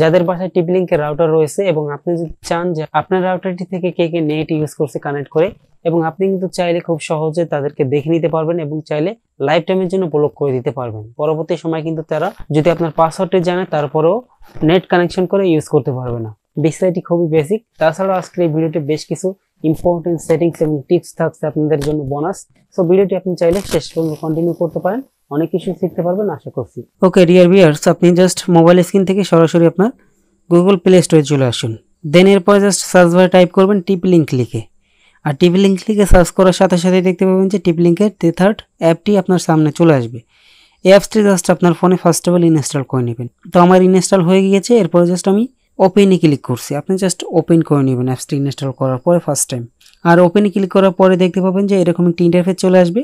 যাদের বাসায় টিপলিঙ্কের রাউটার রয়েছে এবং আপনি যদি চান যে আপনার রাউটারটি থেকে কে কে নেট ইউজ করছে কানেক্ট করে এবং আপনি কিন্তু চাইলে খুব সহজে তাদেরকে দেখে নিতে পারবেন এবং চাইলে লাইফ টাইমের জন্য ব্লক করে দিতে পারবেন পরবর্তী সময় কিন্তু তারা যদি আপনার পাসওয়ার্ডে জানে তারপরেও নেট কানেকশন করে ইউজ করতে পারবে না বিষয়টি খুবই বেসিক তাছাড়াও আজকের এই ভিডিওতে বেশ কিছু ইম্পর্টেন্ট সেটিংস এবং টিপস থাকছে আপনাদের জন্য বোনাস সো ভিডিওটি আপনি চাইলে শেষ পর্যন্ত কন্টিনিউ করতে পারেন অনেক কিছু শিখতে পারবেন আশা করছি ওকে ডিয়ার ভিউয়ার্স আপনি জাস্ট মোবাইল স্ক্রিন থেকে সরাসরি আপনার গুগল প্লে স্টোরে চলে আসুন দেন এরপর জাস্ট সার্চ বারে টাইপ করবেন টিপ লিঙ্ক লিখে আর টিপ লিঙ্ক লিখে সার্চ করার সাথে সাথে দেখতে পাবেন যে টিপ লিঙ্কের থার্ড অ্যাপটি আপনার সামনে চলে আসবে এই অ্যাপসটি জাস্ট আপনার ফোনে ফার্স্ট অফ অল ইনস্টল করে নেবেন তো আমার ইনস্টল হয়ে গিয়েছে এরপরে জাস্ট আমি ওপেনে ক্লিক করছি আপনি জাস্ট ওপেন করে নেবেন অ্যাপসটি ইনস্টল করার পরে ফার্স্ট টাইম আর ওপেনে ক্লিক করার পরে দেখতে পাবেন যে এরকম একটি ইন্টারফেস চলে আসবে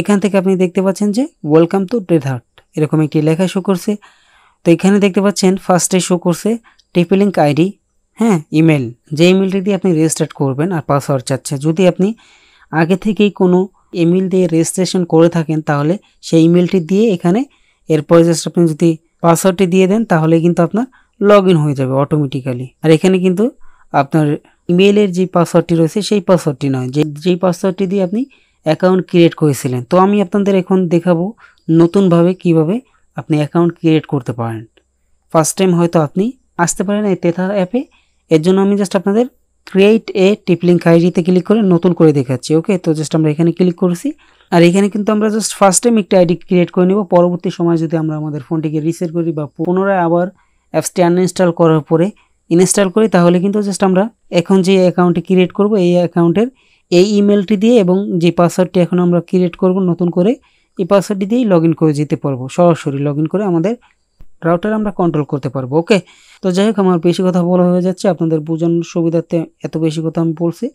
এখান থেকে আপনি দেখতে পাচ্ছেন যে ওয়েলকাম টু ডেথার্ট এরকম একটি লেখা শো করছে তো এখানে দেখতে পাচ্ছেন ফার্স্টে শো করছে টিপিলিঙ্ক আইডি হ্যাঁ ইমেল যে ইমেলটি দিয়ে আপনি রেজিস্টার করবেন আর পাসওয়ার্ড চাচ্ছে যদি আপনি আগে থেকেই কোনো ইমেল দিয়ে রেজিস্ট্রেশন করে থাকেন তাহলে সেই ইমেলটি দিয়ে এখানে এরপর জাস্ট আপনি যদি পাসওয়ার্ডটি দিয়ে দেন তাহলে কিন্তু আপনার লগ হয়ে যাবে অটোমেটিক্যালি আর এখানে কিন্তু আপনার ইমেলের যে পাসওয়ার্ডটি রয়েছে সেই পাসওয়ার্ডটি নয় যে যেই পাসওয়ার্ডটি দিয়ে আপনি অ্যাকাউন্ট ক্রিয়েট করেছিলেন তো আমি আপনাদের এখন দেখাবো নতুনভাবে কিভাবে আপনি অ্যাকাউন্ট ক্রিয়েট করতে পারেন ফার্স্ট টাইম হয়তো আপনি আসতে পারেন এই তেথা অ্যাপে এর জন্য আমি জাস্ট আপনাদের ক্রিয়েট এ টিপলিং আইডিতে ক্লিক করে নতুন করে দেখাচ্ছি ওকে তো জাস্ট আমরা এখানে ক্লিক করেছি আর এখানে কিন্তু আমরা জাস্ট ফার্স্ট টাইম একটা আইডি ক্রিয়েট করে নেব পরবর্তী সময় যদি আমরা আমাদের ফোনটিকে রিসেট করি বা পুনরায় আবার অ্যাপসটি আনইনস্টল করার পরে ইনস্টল করি তাহলে কিন্তু জাস্ট আমরা এখন যে অ্যাকাউন্টটি ক্রিয়েট করব এই অ্যাকাউন্টের এই ইমেলটি দিয়ে এবং যে পাসওয়ার্ডটি এখন আমরা ক্রিয়েট করব নতুন করে এই পাসওয়ার্ডটি দিয়েই লগ করে যেতে পারবো সরাসরি লগ করে আমাদের রাউটার আমরা কন্ট্রোল করতে পারবো ওকে তো যাই হোক আমার বেশি কথা বলা হয়ে যাচ্ছে আপনাদের বোঝানোর সুবিধার্থে এত বেশি কথা আমি বলছি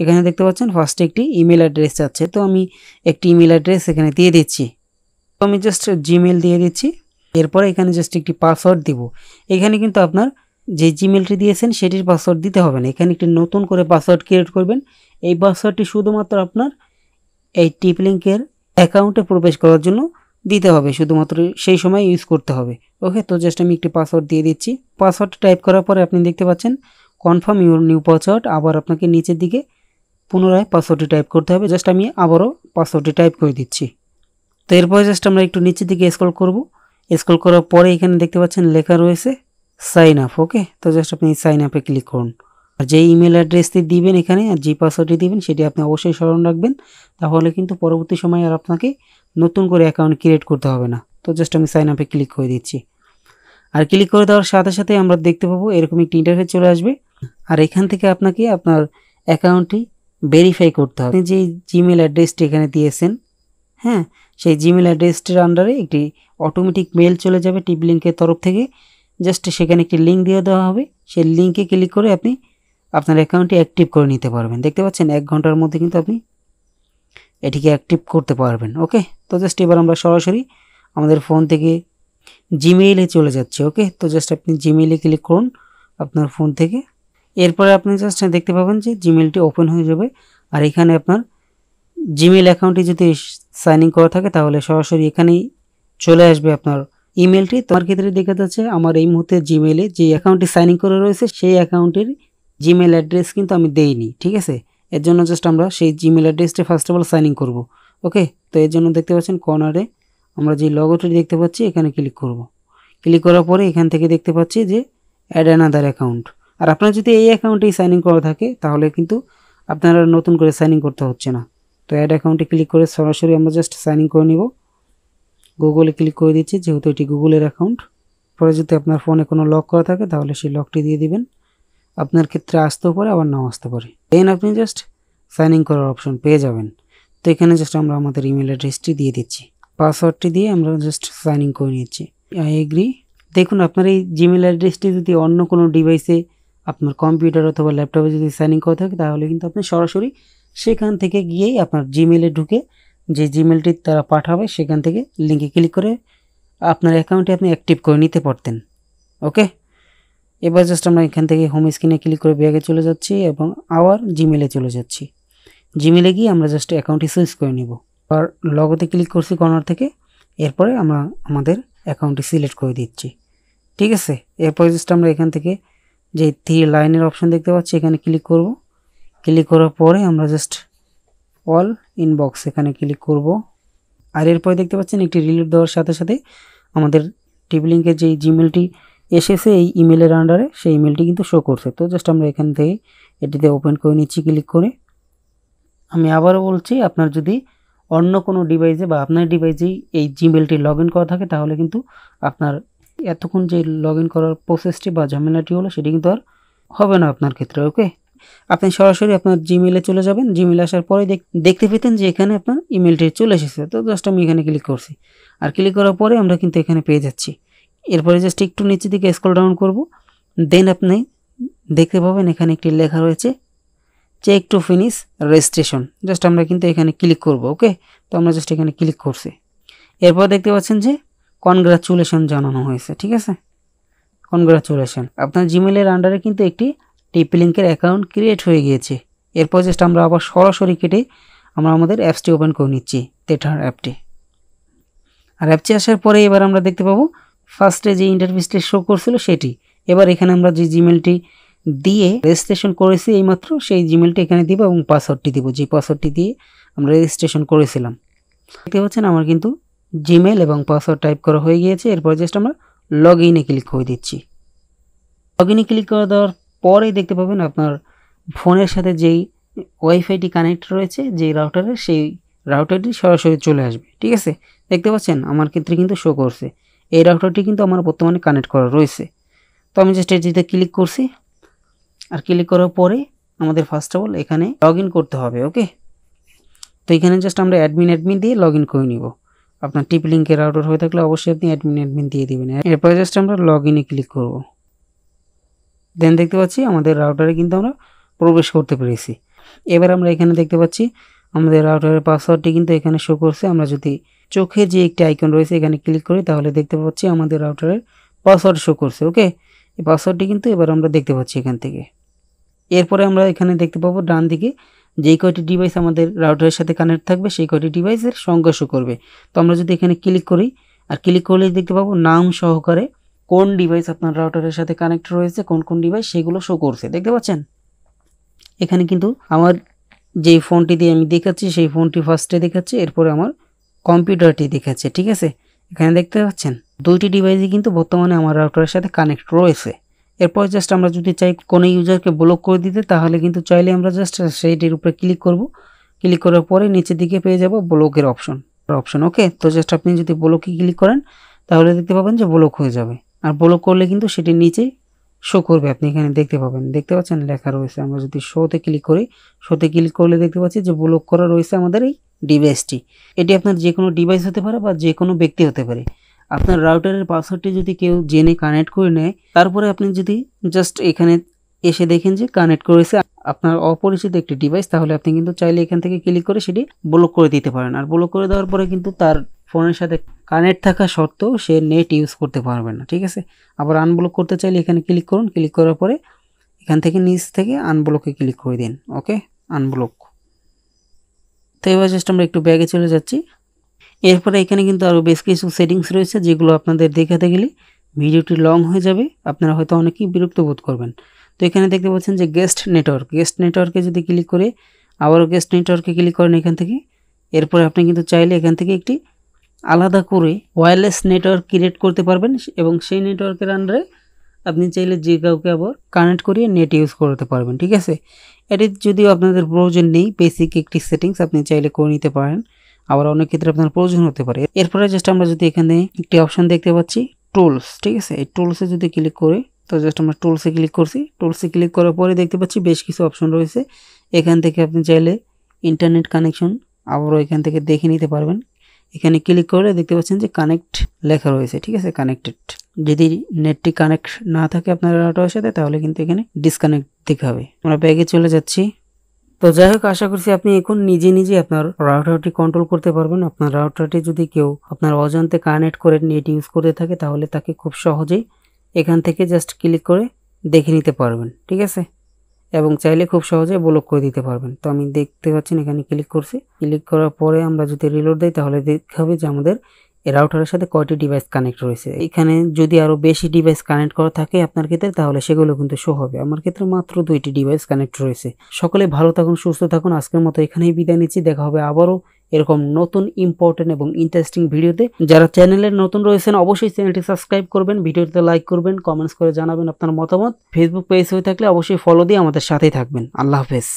এখানে দেখতে পাচ্ছেন ফার্স্টে একটি ইমেল অ্যাড্রেস আছে তো আমি একটি ইমেল অ্যাড্রেস এখানে দিয়ে দিচ্ছি তো আমি জাস্ট জিমেল দিয়ে দিচ্ছি এরপর এখানে জাস্ট একটি পাসওয়ার্ড দিব এখানে কিন্তু আপনার যে জিমেলটি দিয়েছেন সেটির পাসওয়ার্ড দিতে হবে না এখানে একটি নতুন করে পাসওয়ার্ড ক্রিয়েট করবেন এই পাসওয়ার্ডটি শুধুমাত্র আপনার এই টিপলিঙ্কের অ্যাকাউন্টে প্রবেশ করার জন্য দিতে হবে শুধুমাত্র সেই সময় ইউজ করতে হবে ওকে তো জাস্ট আমি একটি পাসওয়ার্ড দিয়ে দিচ্ছি পাসওয়ার্ড টাইপ করার পরে আপনি দেখতে পাচ্ছেন কনফার্ম ইউর নিউ পাসওয়ার্ড আবার আপনাকে নিচের দিকে পুনরায় পাসওয়ার্ডটি টাইপ করতে হবে জাস্ট আমি আবারও পাসওয়ার্ডটি টাইপ করে দিচ্ছি তো এরপরে জাস্ট আমরা একটু নিচের দিকে স্ক্রল করব স্ক্রল করার পরে এখানে দেখতে পাচ্ছেন লেখা রয়েছে সাইন আপ ওকে তো জাস্ট আপনি সাইন আপে ক্লিক করুন আর যে ইমেল অ্যাড্রেসটি দিবেন এখানে আর যে পাসওয়ার্ডটি দিবেন সেটি আপনি অবশ্যই স্মরণ রাখবেন তাহলে কিন্তু পরবর্তী সময়ে আর আপনাকে নতুন করে অ্যাকাউন্ট ক্রিয়েট করতে হবে না তো জাস্ট আমি সাইন আপে ক্লিক করে দিচ্ছি আর ক্লিক করে দেওয়ার সাথে সাথে আমরা দেখতে পাবো এরকম একটি ইন্টারফেস চলে আসবে আর এখান থেকে আপনাকে আপনার অ্যাকাউন্টটি ভেরিফাই করতে হবে যে জিমেল অ্যাড্রেসটি এখানে দিয়েছেন হ্যাঁ সেই জিমেল অ্যাড্রেসটির আন্ডারে একটি অটোমেটিক মেল চলে যাবে টিপ লিঙ্কের তরফ থেকে জাস্ট সেখানে একটি লিঙ্ক দিয়ে দেওয়া হবে সেই লিঙ্কে ক্লিক করে আপনি আপনার অ্যাকাউন্টটি অ্যাক্টিভ করে নিতে পারবেন দেখতে পাচ্ছেন এক ঘন্টার মধ্যে কিন্তু আপনি এটিকে অ্যাক্টিভ করতে পারবেন ওকে তো জাস্ট এবার আমরা সরাসরি আমাদের ফোন থেকে জিমেইলে চলে যাচ্ছে ওকে তো জাস্ট আপনি জিমেইলে ক্লিক করুন আপনার ফোন থেকে এরপরে আপনি জাস্ট দেখতে পাবেন যে জিমেলটি ওপেন হয়ে যাবে আর এখানে আপনার জিমেল অ্যাকাউন্টটি যদি সাইন ইন করা থাকে তাহলে সরাসরি এখানেই চলে আসবে আপনার ইমেলটি তোমার ক্ষেত্রে দেখা যাচ্ছে আমার এই মুহূর্তে জিমেলে যে অ্যাকাউন্টে সাইন ইন করে রয়েছে সেই অ্যাকাউন্টের জিমেল অ্যাড্রেস কিন্তু আমি দেইনি ঠিক আছে এর জন্য জাস্ট আমরা সেই জিমেল অ্যাড্রেসটি first of all sign in করবো ওকে তো এর জন্য দেখতে পাচ্ছেন কর্নারে আমরা যে লগটি দেখতে পাচ্ছি এখানে ক্লিক করব। ক্লিক করার পরে এখান থেকে দেখতে পাচ্ছি যে অ্যাড অ্যানাদার অ্যাকাউন্ট আর আপনার যদি এই অ্যাকাউন্টেই সাইন ইন করা থাকে তাহলে কিন্তু আপনারা নতুন করে সাইন ইন করতে হচ্ছে না তো অ্যাড অ্যাকাউন্টে ক্লিক করে সরাসরি আমরা জাস্ট সাইন ইন করে নিব গুগলে ক্লিক করে দিচ্ছি যেহেতু এটি গুগলের অ্যাকাউন্ট পরে যদি আপনার ফোনে কোনো লক করা থাকে তাহলে সেই লকটি দিয়ে দিবেন আপনার ক্ষেত্রে আসতেও পারে আবার নাও আসতে পারে দেন আপনি জাস্ট সাইন ইন করার অপশন পেয়ে যাবেন তো এখানে জাস্ট আমরা আমাদের ইমেল অ্যাড্রেসটি দিয়ে দিচ্ছি পাসওয়ার্ডটি দিয়ে আমরা জাস্ট সাইন ইন করে নিচ্ছি আই এগ্রি দেখুন আপনার এই জিমেল অ্যাড্রেসটি যদি অন্য কোনো ডিভাইসে আপনার কম্পিউটার অথবা ল্যাপটপে যদি সাইন ইন করা থাকে তাহলে কিন্তু আপনি সরাসরি সেখান থেকে গিয়েই আপনার জিমেলে ঢুকে যে জিমেলটি তারা পাঠাবে সেখান থেকে লিঙ্কে ক্লিক করে আপনার অ্যাকাউন্টে আপনি অ্যাক্টিভ করে নিতে পারতেন ওকে এবার জাস্ট আমরা এখান থেকে হোম স্ক্রিনে ক্লিক করে ব্যাগে চলে যাচ্ছি এবং আবার জিমেলে চলে যাচ্ছি জিমেলে গিয়ে আমরা জাস্ট অ্যাকাউন্টটি সুইচ করে নেব আর লগতে ক্লিক করছি কর্নার থেকে এরপরে আমরা আমাদের অ্যাকাউন্টটি সিলেক্ট করে দিচ্ছি ঠিক আছে এরপরে জাস্ট আমরা এখান থেকে যে থ্রি লাইনের অপশন দেখতে পাচ্ছি এখানে ক্লিক করব ক্লিক করার পরে আমরা জাস্ট অল ইনবক্স এখানে ক্লিক করব আর এরপরে দেখতে পাচ্ছেন একটি রিলিট দেওয়ার সাথে সাথে আমাদের টিপ লিঙ্কের যে জিমেলটি এসেছে এই ইমেলের আন্ডারে সেই ইমেলটি কিন্তু শো করছে তো জাস্ট আমরা এখান থেকে এটিতে ওপেন করে নিচ্ছি ক্লিক করে আমি আবারও বলছি আপনার যদি অন্য কোনো ডিভাইসে বা আপনার ডিভাইসেই এই জিমেলটি লগ করা থাকে তাহলে কিন্তু আপনার এতক্ষণ যে লগ করার প্রসেসটি বা ঝামেলাটি হলো সেটি কিন্তু আর হবে না আপনার ক্ষেত্রে ওকে আপনি সরাসরি আপনার জিমেলে চলে যাবেন জিমেলে আসার পরে দেখতে পেতেন যে এখানে আপনার ইমেলটি চলে এসেছে তো জাস্ট আমি এখানে ক্লিক করছি আর ক্লিক করার পরে আমরা কিন্তু এখানে পেয়ে যাচ্ছি এরপরে জাস্ট একটু নিচের দিকে স্ক্রল ডাউন করব দেন আপনি দেখতে পাবেন এখানে একটি লেখা রয়েছে check to finish registration just আমরা কিন্তু এখানে ক্লিক করব ওকে তো আমরা জাস্ট এখানে ক্লিক করছি এরপর দেখতে পাচ্ছেন যে কনগ্রাচুলেশন জানানো হয়েছে ঠিক আছে কনগ্রাচুলেশন আপনার জিমেলের আন্ডারে কিন্তু একটি টিপি লিঙ্কের অ্যাকাউন্ট ক্রিয়েট হয়ে গিয়েছে এরপর জাস্ট আমরা আবার সরাসরি কেটে আমরা আমাদের অ্যাপসটি ওপেন করে নিচ্ছি তেটার অ্যাপটি আর অ্যাপটি আসার পরে এবার আমরা দেখতে পাবো ফার্স্টে যে ইন্টারভিউসটি শো করছিল সেটি এবার এখানে আমরা যে জিমেলটি দিয়ে রেজিস্ট্রেশন করেছি এইমাত্র সেই জিমেলটি এখানে দিব এবং পাসওয়ার্ডটি দিব যে পাসওয়ার্ডটি দিয়ে আমরা রেজিস্ট্রেশন করেছিলাম দেখতে পাচ্ছেন আমার কিন্তু জিমেল এবং পাসওয়ার্ড টাইপ করা হয়ে গিয়েছে এরপর জাস্ট আমরা লগ ইনে ক্লিক করে দিচ্ছি লগ ইনে ক্লিক করে দেওয়ার পরেই দেখতে পাবেন আপনার ফোনের সাথে যেই ওয়াইফাইটি কানেক্ট রয়েছে যেই রাউটারের সেই রাউটারটি সরাসরি চলে আসবে ঠিক আছে দেখতে পাচ্ছেন আমার ক্ষেত্রে কিন্তু শো করছে এই রাউটারটি কিন্তু আমার বর্তমানে কানেক্ট করা রয়েছে তো আমি জাস্ট এটিতে ক্লিক করছি আর ক্লিক করার পরে আমাদের ফার্স্ট অফ অল এখানে লগ করতে হবে ওকে তো এখানে জাস্ট আমরা অ্যাডমিন অ্যাডমিন দিয়ে লগ করে নিব আপনার টিপ লিঙ্কের রাউটার হয়ে থাকলে অবশ্যই আপনি অ্যাডমিন অ্যাডমিন দিয়ে দেবেন এরপরে জাস্ট আমরা লগ ইনে ক্লিক করবো দেন দেখতে পাচ্ছি আমাদের রাউটারে কিন্তু আমরা প্রবেশ করতে পেরেছি এবার আমরা এখানে দেখতে পাচ্ছি আমাদের রাউটারের পাসওয়ার্ডটি কিন্তু এখানে শো করছে আমরা যদি চোখে যে একটি আইকন রয়েছে এখানে ক্লিক করি তাহলে দেখতে পাচ্ছি আমাদের রাউটারের পাসওয়ার্ড শো করছে ওকে এই পাসওয়ার্ডটি কিন্তু এবার আমরা দেখতে পাচ্ছি এখান থেকে এরপরে আমরা এখানে দেখতে পাবো ডান দিকে যেই কয়টি ডিভাইস আমাদের রাউটারের সাথে কানেক্ট থাকবে সেই কয়টি ডিভাইসের সংখ্যা শো করবে তো আমরা যদি এখানে ক্লিক করি আর ক্লিক করলে দেখতে পাবো নাম সহকারে কোন ডিভাইস আপনার রাউটারের সাথে কানেক্ট রয়েছে কোন কোন ডিভাইস সেগুলো শো করছে দেখতে পাচ্ছেন এখানে কিন্তু আমার যেই ফোনটি দিয়ে আমি দেখাচ্ছি সেই ফোনটি ফার্স্টে দেখাচ্ছে এরপরে আমার কম্পিউটারটি দেখাচ্ছে ঠিক আছে এখানে দেখতে পাচ্ছেন দুইটি ডিভাইসই কিন্তু বর্তমানে আমার রাউটারের সাথে কানেক্ট রয়েছে এরপর জাস্ট আমরা যদি চাই কোনো ইউজারকে ব্লক করে দিতে তাহলে কিন্তু চাইলে আমরা জাস্ট সেইটির উপরে ক্লিক করব ক্লিক করার পরে নিচের দিকে পেয়ে যাব ব্লকের অপশন অপশন ওকে তো জাস্ট আপনি যদি ব্লকে ক্লিক করেন তাহলে দেখতে পাবেন যে ব্লক হয়ে যাবে আর ব্লক করলে কিন্তু সেটি নিচে শো করবে আপনি এখানে দেখতে পাবেন দেখতে পাচ্ছেন লেখা রয়েছে আমরা যদি শোতে ক্লিক করি শোতে ক্লিক করলে দেখতে পাচ্ছি যে ব্লক করা রয়েছে আমাদের এই ডিভাইসটি এটি আপনার যে কোনো ডিভাইস হতে পারে বা যে কোনো ব্যক্তি হতে পারে আপনার রাউটারের পাসওয়ার্ডটি যদি কেউ জেনে কানেক্ট করে নেয় তারপরে আপনি যদি জাস্ট এখানে এসে দেখেন যে কানেক্ট করেছে আপনার অপরিচিত একটি ডিভাইস তাহলে আপনি কিন্তু চাইলে এখান থেকে ক্লিক করে সেটি ব্লক করে দিতে পারেন আর ব্লক করে দেওয়ার পরে কিন্তু তার ফোনের সাথে কানেক্ট থাকা সত্ত্বেও সে নেট ইউজ করতে পারবে না ঠিক আছে আবার আনব্লক করতে চাইলে এখানে ক্লিক করুন ক্লিক করার পরে এখান থেকে নিচ থেকে আনব্লকে ক্লিক করে দিন ওকে আনব্লক তো এবার জাস্ট আমরা একটু ব্যাগে চলে যাচ্ছি এরপরে এখানে কিন্তু আরও বেশ কিছু সেটিংস রয়েছে যেগুলো আপনাদের দেখাতে গেলে ভিডিওটি লং হয়ে যাবে আপনারা হয়তো অনেকেই বিরক্ত বোধ করবেন তো এখানে দেখতে পাচ্ছেন যে গেস্ট নেটওয়ার্ক গেস্ট নেটওয়ার্কে যদি ক্লিক করে আবারও গেস্ট নেটওয়ার্কে ক্লিক করেন এখান থেকে এরপরে আপনি কিন্তু চাইলে এখান থেকে একটি আলাদা করে ওয়্যারলেস নেটওয়ার্ক ক্রিয়েট করতে পারবেন এবং সেই নেটওয়ার্কের আন্ডারে আপনি চাইলে যে কাউকে আবার কানেক্ট করিয়ে নেট ইউজ করতে পারবেন ঠিক আছে এটি যদিও আপনাদের প্রয়োজন নেই বেসিক একটি সেটিংস আপনি চাইলে করে নিতে পারেন আবার অনেক ক্ষেত্রে আপনার প্রয়োজন হতে পারে এরপরে জাস্ট আমরা যদি এখানে একটি অপশন দেখতে পাচ্ছি টুলস ঠিক আছে এই টুলসে যদি ক্লিক করে তো জাস্ট আমরা টুলসে ক্লিক করছি টুলসে ক্লিক করার পরে দেখতে পাচ্ছি বেশ কিছু অপশন রয়েছে এখান থেকে আপনি চাইলে ইন্টারনেট কানেকশন আবারও এখান থেকে দেখে নিতে পারবেন এখানে ক্লিক করে দেখতে পাচ্ছেন যে কানেক্ট লেখা রয়েছে ঠিক আছে কানেক্টেড যদি নেটটি কানেক্ট না থাকে আপনার রাউটারের সাথে তাহলে কিন্তু এখানে ডিসকানেক্ট দিতে হবে আমরা ব্যাগে চলে যাচ্ছি তো যাই হোক আশা করছি আপনি এখন নিজে নিজে আপনার রাউটারটি কন্ট্রোল করতে পারবেন আপনার রাউটারটি যদি কেউ আপনার অজান্তে কানেক্ট করে নেট ইউজ করতে থাকে তাহলে তাকে খুব সহজেই এখান থেকে জাস্ট ক্লিক করে দেখে নিতে পারবেন ঠিক আছে এবং চাইলে খুব সহজে ব্লক করে দিতে পারবেন তো আমি দেখতে পাচ্ছেন এখানে ক্লিক করছি ক্লিক করার পরে আমরা যদি রিলোড দিই তাহলে দেখতে হবে যে আমাদের রাউটারের সাথে কয়টি ডিভাইস কানেক্ট রয়েছে এখানে যদি আরও বেশি ডিভাইস কানেক্ট করা থাকে আপনার ক্ষেত্রে তাহলে সেগুলো কিন্তু শো হবে আমার ক্ষেত্রে মাত্র দুইটি ডিভাইস কানেক্ট রয়েছে সকলে ভালো থাকুন সুস্থ থাকুন আজকের মতো এখানেই বিদায় নিচ্ছি দেখা হবে আবারও এরকম নতুন ইম্পর্টেন্ট এবং ইন্টারেস্টিং ভিডিওতে যারা চ্যানেলে নতুন রয়েছেন অবশ্যই চ্যানেলটি সাবস্ক্রাইব করবেন ভিডিওতে লাইক করবেন কমেন্টস করে জানাবেন আপনার মতামত ফেসবুক পেজ হয়ে থাকলে অবশ্যই ফলো দিয়ে আমাদের সাথেই থাকবেন আল্লাহ হাফেজ